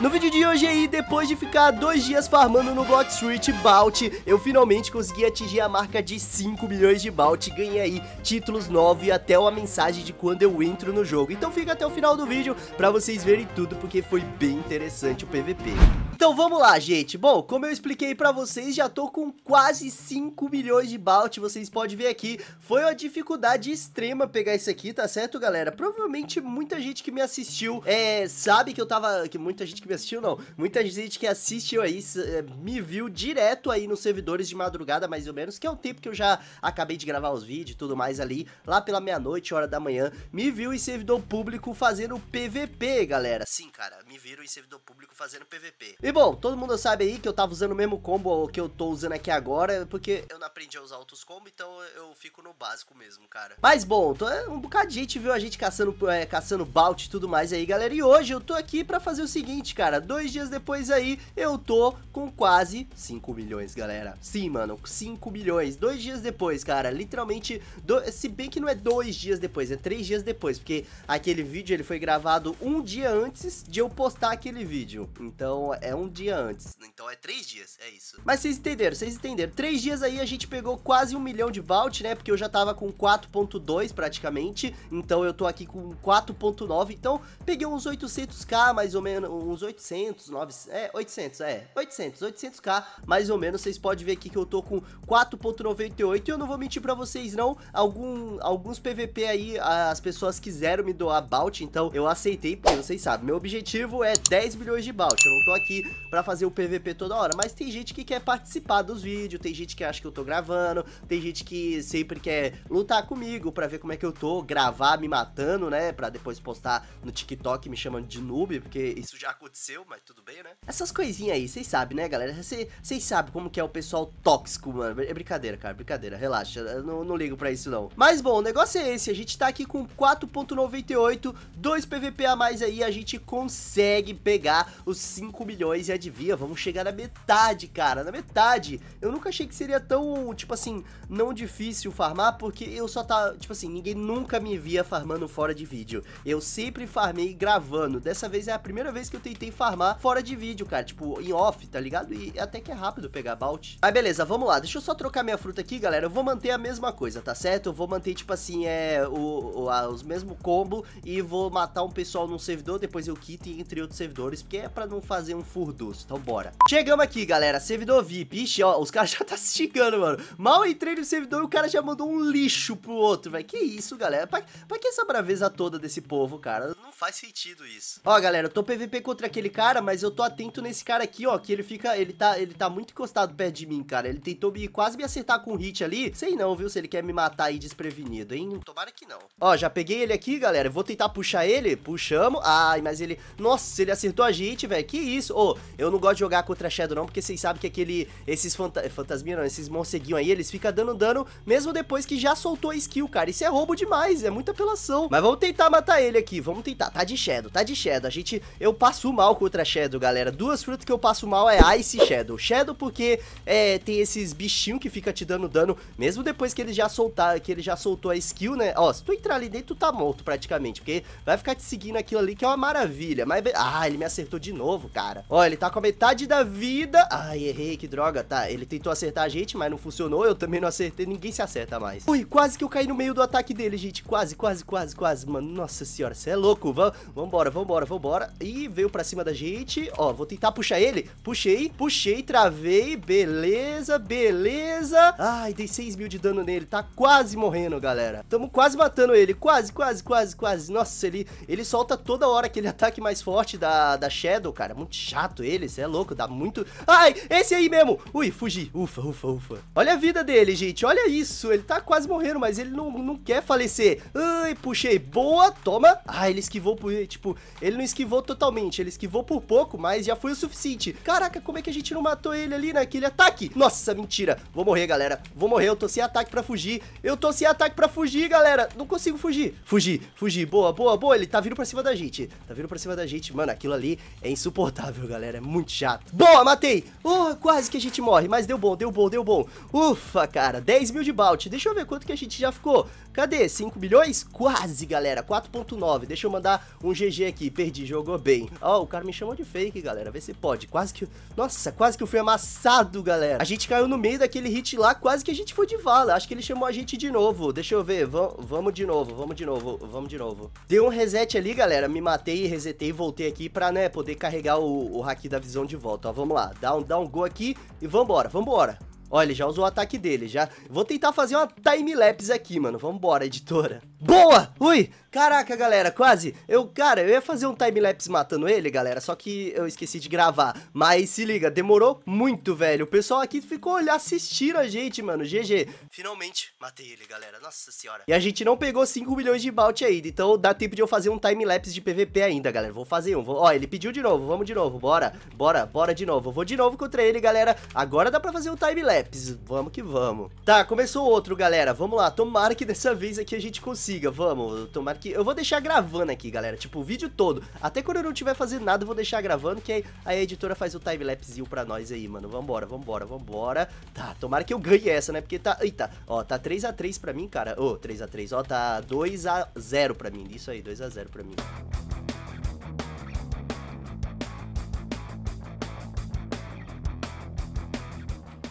No vídeo de hoje aí, depois de ficar dois dias farmando no Block Street Bout, eu finalmente consegui atingir a marca de 5 milhões de Bout, ganhei aí títulos novos e até uma mensagem de quando eu entro no jogo. Então fica até o final do vídeo pra vocês verem tudo, porque foi bem interessante o PVP. Então vamos lá, gente. Bom, como eu expliquei pra vocês, já tô com quase 5 milhões de bounty, vocês podem ver aqui. Foi uma dificuldade extrema pegar isso aqui, tá certo, galera? Provavelmente muita gente que me assistiu é, sabe que eu tava... Que muita gente que me assistiu, não. Muita gente que assistiu aí é, me viu direto aí nos servidores de madrugada, mais ou menos, que é o tempo que eu já acabei de gravar os vídeos e tudo mais ali, lá pela meia-noite, hora da manhã, me viu em servidor público fazendo PVP, galera. Sim, cara, me viram em servidor público fazendo PVP. E bom, todo mundo sabe aí que eu tava usando o mesmo combo que eu tô usando aqui agora, porque eu não aprendi a usar outros combos, então eu fico no básico mesmo, cara. Mas bom, tô, é um bocado de gente viu a gente caçando, é, caçando balde e tudo mais aí, galera. E hoje eu tô aqui pra fazer o seguinte, cara. Dois dias depois aí, eu tô com quase 5 milhões, galera. Sim, mano, 5 milhões. Dois dias depois, cara. Literalmente, do... se bem que não é dois dias depois, é três dias depois, porque aquele vídeo ele foi gravado um dia antes de eu postar aquele vídeo. Então, é um um dia antes. Então é três dias, é isso. Mas vocês entenderam, vocês entenderam. Três dias aí a gente pegou quase um milhão de vault, né? Porque eu já tava com 4.2 praticamente, então eu tô aqui com 4.9, então peguei uns 800k mais ou menos, uns 800, 900, é, 800, é, 800, 800k mais ou menos. Vocês podem ver aqui que eu tô com 4.98 e eu não vou mentir pra vocês não, algum, alguns PVP aí as pessoas quiseram me doar vault, então eu aceitei, porque vocês sabem, meu objetivo é 10 milhões de vault, Eu não tô aqui para fazer o PVP toda hora. Mas tem gente que quer participar dos vídeos, tem gente que acha que eu tô gravando, tem gente que sempre quer lutar comigo para ver como é que eu tô, gravar me matando, né? Pra depois postar no TikTok me chamando de noob, porque isso já aconteceu, mas tudo bem, né? Essas coisinhas aí, vocês sabem, né, galera? Vocês sabem como que é o pessoal tóxico, mano. É brincadeira, cara, brincadeira, relaxa. Eu não, não ligo pra isso, não. Mas bom, o negócio é esse. A gente tá aqui com 4.98, 2 PVP a mais aí, a gente consegue pegar os 5 milhões e adivinha, vamos chegar na metade, cara, na metade. Eu nunca achei que seria tão, tipo assim, não difícil farmar, porque eu só tava, tá, tipo assim, ninguém nunca me via farmando fora de vídeo. Eu sempre farmei gravando, dessa vez é a primeira vez que eu tentei farmar fora de vídeo, cara, tipo, em off, tá ligado? E até que é rápido pegar balde. Mas beleza, vamos lá, deixa eu só trocar minha fruta aqui, galera, eu vou manter a mesma coisa, tá certo? Eu vou manter, tipo assim, é, o, o a, os mesmo combo e vou matar um pessoal num servidor, depois eu quito e entre outros servidores, porque é pra não fazer um full por doce. Então bora. Chegamos aqui, galera. Servidor VIP. Ixi, ó, os caras já tá se xingando, mano. Mal entrei no servidor e o cara já mandou um lixo pro outro, velho. Que isso, galera? Pra, pra que essa braveza toda desse povo, cara? Não faz sentido isso. Ó, galera, eu tô PVP contra aquele cara, mas eu tô atento nesse cara aqui, ó, que ele fica, ele tá, ele tá muito encostado perto de mim, cara. Ele tentou me, quase me acertar com um hit ali. Sei não, viu, se ele quer me matar aí desprevenido, hein? Tomara que não. Ó, já peguei ele aqui, galera. Eu vou tentar puxar ele. Puxamos. Ai, mas ele... Nossa, ele acertou a gente, velho. Que isso? Ô, eu não gosto de jogar contra Shadow não, porque vocês sabem que aquele, esses fanta fantasminha não, esses morceguinhos aí, eles ficam dando dano, mesmo depois que já soltou a skill, cara, isso é roubo demais, é muita apelação. Mas vamos tentar matar ele aqui, vamos tentar, tá de Shadow, tá de Shadow, a gente, eu passo mal contra Shadow, galera, duas frutas que eu passo mal é Ice e Shadow, Shadow porque é, tem esses bichinhos que fica te dando dano, mesmo depois que ele já soltar, que ele já soltou a skill, né, ó, se tu entrar ali dentro, tu tá morto praticamente, porque vai ficar te seguindo aquilo ali que é uma maravilha, mas, ah, ele me acertou de novo, cara, ó, Ó, ele tá com a metade da vida. Ai, errei, que droga. Tá, ele tentou acertar a gente, mas não funcionou. Eu também não acertei, ninguém se acerta mais. Ui, quase que eu caí no meio do ataque dele, gente. Quase, quase, quase, quase. Mano, nossa senhora, você é louco. Vam, vambora, vambora, vambora. E veio pra cima da gente. Ó, vou tentar puxar ele. Puxei, puxei, travei. Beleza, beleza. Ai, dei 6 mil de dano nele. Tá quase morrendo, galera. Tamo quase matando ele. Quase, quase, quase, quase. Nossa, ele, ele solta toda hora aquele ataque mais forte da, da Shadow, cara. Muito chato mato ele, você é louco, dá muito... Ai, esse aí mesmo! Ui, fugi. Ufa, ufa, ufa. Olha a vida dele, gente, olha isso. Ele tá quase morrendo, mas ele não, não quer falecer. Ai, puxei. Boa, toma. Ah, ele esquivou por... Tipo, ele não esquivou totalmente, ele esquivou por pouco, mas já foi o suficiente. Caraca, como é que a gente não matou ele ali naquele ataque? Nossa, mentira. Vou morrer, galera. Vou morrer, eu tô sem ataque pra fugir. Eu tô sem ataque pra fugir, galera. Não consigo fugir. Fugir, fugir. Boa, boa, boa. Ele tá vindo pra cima da gente. Tá vindo pra cima da gente. Mano, aquilo ali é insuportável, galera galera. É muito chato. Boa, matei. Oh, quase que a gente morre, mas deu bom, deu bom, deu bom. Ufa, cara. 10 mil de balde. Deixa eu ver quanto que a gente já ficou. Cadê? 5 milhões? Quase, galera. 4.9. Deixa eu mandar um GG aqui. Perdi, jogou bem. Ó, oh, o cara me chamou de fake, galera. Vê se pode. Quase que... Nossa, quase que eu fui amassado, galera. A gente caiu no meio daquele hit lá. Quase que a gente foi de vala. Acho que ele chamou a gente de novo. Deixa eu ver. vamos de novo, vamos de novo, vamos de novo. Deu um reset ali, galera. Me matei, resetei e voltei aqui pra, né, poder carregar o, o haki da visão de volta. Ó, vamos lá. Dá um, dá um gol aqui e vambora, vambora. Olha, ele já usou o ataque dele, já. Vou tentar fazer uma time-lapse aqui, mano. Vambora, editora. Boa! Ui! Caraca, galera, quase. Eu, cara, eu ia fazer um time-lapse matando ele, galera, só que eu esqueci de gravar. Mas se liga, demorou muito, velho. O pessoal aqui ficou olhando, a gente, mano. GG. Finalmente, matei ele, galera. Nossa senhora. E a gente não pegou 5 milhões de bounty ainda, então dá tempo de eu fazer um time-lapse de PVP ainda, galera. Vou fazer um. Vou... Ó, ele pediu de novo, vamos de novo, bora. Bora, bora de novo. Eu vou de novo contra ele, galera. Agora dá pra fazer um time-lapse laps. Vamos que vamos. Tá, começou outro, galera. Vamos lá. Tomara que dessa vez aqui a gente consiga. Vamos. Tomara que... Eu vou deixar gravando aqui, galera. Tipo, o vídeo todo. Até quando eu não tiver fazendo nada, eu vou deixar gravando, que aí a editora faz o timelapsezinho pra nós aí, mano. Vambora, vambora, vambora. Tá, tomara que eu ganhe essa, né? Porque tá... Eita, ó, tá 3x3 pra mim, cara. Ô, oh, 3x3. Ó, tá 2x0 pra mim. Isso aí, 2x0 pra mim.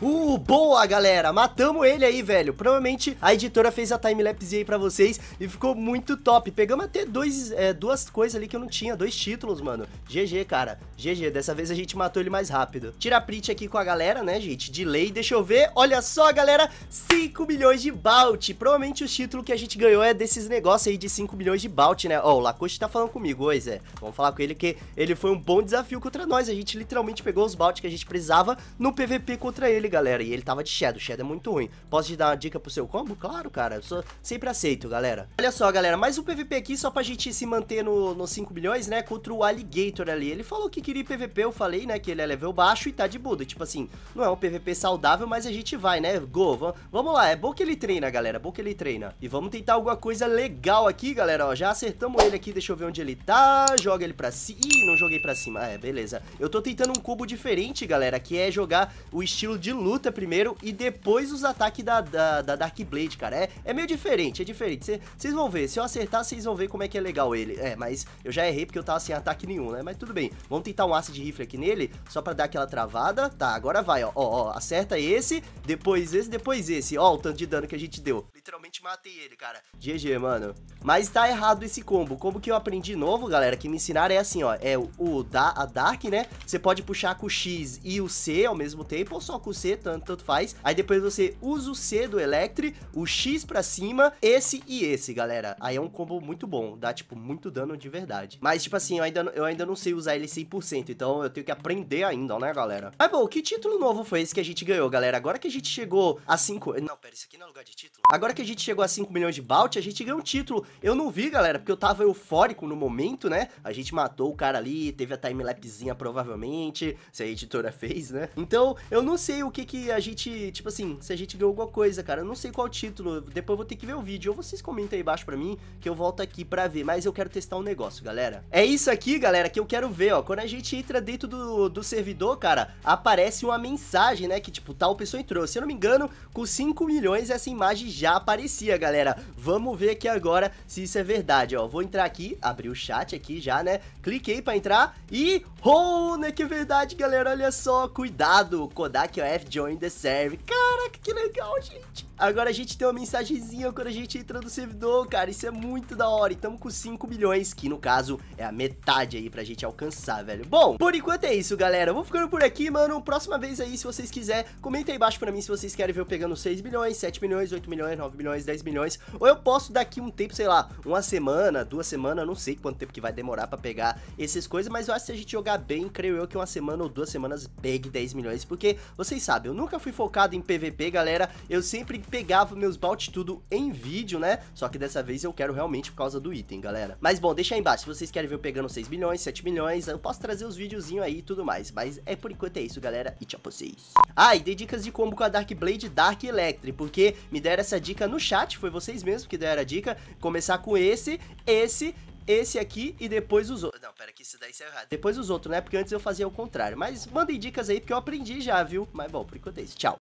Uh, boa, galera! Matamos ele aí, velho. Provavelmente a editora fez a timelapse aí pra vocês e ficou muito top. Pegamos até dois, é, duas coisas ali que eu não tinha, dois títulos, mano. GG, cara. GG, dessa vez a gente matou ele mais rápido. Tira a print aqui com a galera, né, gente? Delay, deixa eu ver. Olha só, galera, 5 milhões de Balt. Provavelmente o título que a gente ganhou é desses negócios aí de 5 milhões de Balt, né? Ó, oh, o Lacoste tá falando comigo, oi, Zé. Vamos falar com ele que ele foi um bom desafio contra nós. A gente literalmente pegou os Balt que a gente precisava no PVP contra ele, galera. E ele tava de Shadow. Shadow é muito ruim. Posso te dar uma dica pro seu combo? Claro, cara. Eu sou... sempre aceito, galera. Olha só, galera. Mais um PVP aqui só pra gente se manter no, no 5 milhões, né? Contra o Alligator ali. Ele falou que queria PVP. Eu falei, né? Que ele é level baixo e tá de Buda. Tipo assim, não é um PVP saudável, mas a gente vai, né? Go, vamos lá. É bom que ele treina, galera. É bom que ele treina. E vamos tentar alguma coisa legal aqui, galera. Ó, já acertamos ele aqui. Deixa eu ver onde ele tá. Joga ele pra cima. Ih, não joguei pra cima. é, beleza. Eu tô tentando um cubo diferente, galera, que é jogar o estilo de luta primeiro e depois os ataques da, da, da Dark Blade, cara. É, é meio diferente, é diferente. Vocês vão ver, se eu acertar, vocês vão ver como é que é legal ele. É, mas eu já errei porque eu tava sem ataque nenhum, né? Mas tudo bem. Vamos tentar um de Rifle aqui nele, só pra dar aquela travada. Tá, agora vai, ó. Ó, ó, acerta esse, depois esse, depois esse. Ó, o tanto de dano que a gente deu. Literalmente matei ele, cara. GG, mano. Mas tá errado esse combo. como que eu aprendi novo, galera, que me ensinaram é assim, ó. É o, o da, a Dark, né? Você pode puxar com o X e o C ao mesmo tempo, ou só com o C tanto, tanto faz. Aí depois você usa o C do Electri, o X pra cima, esse e esse, galera. Aí é um combo muito bom, dá, tipo, muito dano de verdade. Mas, tipo assim, eu ainda, eu ainda não sei usar ele 100%, então eu tenho que aprender ainda, né, galera? Mas, bom, que título novo foi esse que a gente ganhou, galera? Agora que a gente chegou a 5... Cinco... Não, pera, isso aqui não é lugar de título. Agora que a gente chegou a 5 milhões de bounty, a gente ganhou um título. Eu não vi, galera, porque eu tava eufórico no momento, né? A gente matou o cara ali, teve a timelapzinha, provavelmente, se a editora fez, né? Então, eu não sei o que que, que a gente, tipo assim, se a gente ganhou alguma coisa, cara. Eu não sei qual o título, depois eu vou ter que ver o vídeo. Ou vocês comentem aí embaixo pra mim, que eu volto aqui pra ver. Mas eu quero testar um negócio, galera. É isso aqui, galera, que eu quero ver, ó. Quando a gente entra dentro do, do servidor, cara, aparece uma mensagem, né? Que, tipo, tal pessoa entrou. Se eu não me engano, com 5 milhões essa imagem já aparecia, galera. Vamos ver aqui agora se isso é verdade, ó. Vou entrar aqui, abrir o chat aqui já, né? Cliquei pra entrar e... Oh, né? Que verdade, galera. Olha só, cuidado. Kodak, ó, é Join the Serve. Caraca, que legal, gente. Agora a gente tem uma mensagenzinha quando a gente entra no servidor, cara. Isso é muito da hora. E tamo com 5 milhões, que no caso é a metade aí pra gente alcançar, velho. Bom, por enquanto é isso, galera. Eu vou ficando por aqui, mano. Próxima vez aí, se vocês quiserem, comenta aí embaixo pra mim se vocês querem ver eu pegando 6 milhões, 7 milhões, 8 milhões, 9 milhões, 10 milhões. Ou eu posso daqui um tempo, sei lá, uma semana, duas semanas, não sei quanto tempo que vai demorar pra pegar essas coisas. Mas eu acho que se a gente jogar bem, creio eu que uma semana ou duas semanas pegue 10 milhões. Porque, vocês sabem, eu nunca fui focado em PVP, galera. Eu sempre pegava meus balde tudo em vídeo, né? Só que dessa vez eu quero realmente por causa do item, galera. Mas bom, deixa aí embaixo, se vocês querem ver eu pegando 6 milhões, 7 milhões, eu posso trazer os videozinhos aí e tudo mais. Mas é por enquanto é isso, galera, e tchau pra vocês. Ah, e dei dicas de combo com a Dark Blade Dark Electric, porque me deram essa dica no chat, foi vocês mesmos que deram a dica. Começar com esse, esse esse aqui e depois os outros. Não, pera que isso daí saiu errado. Depois os outros, né? Porque antes eu fazia o contrário. Mas mandem dicas aí, porque eu aprendi já, viu? Mas bom, por enquanto é isso. Tchau.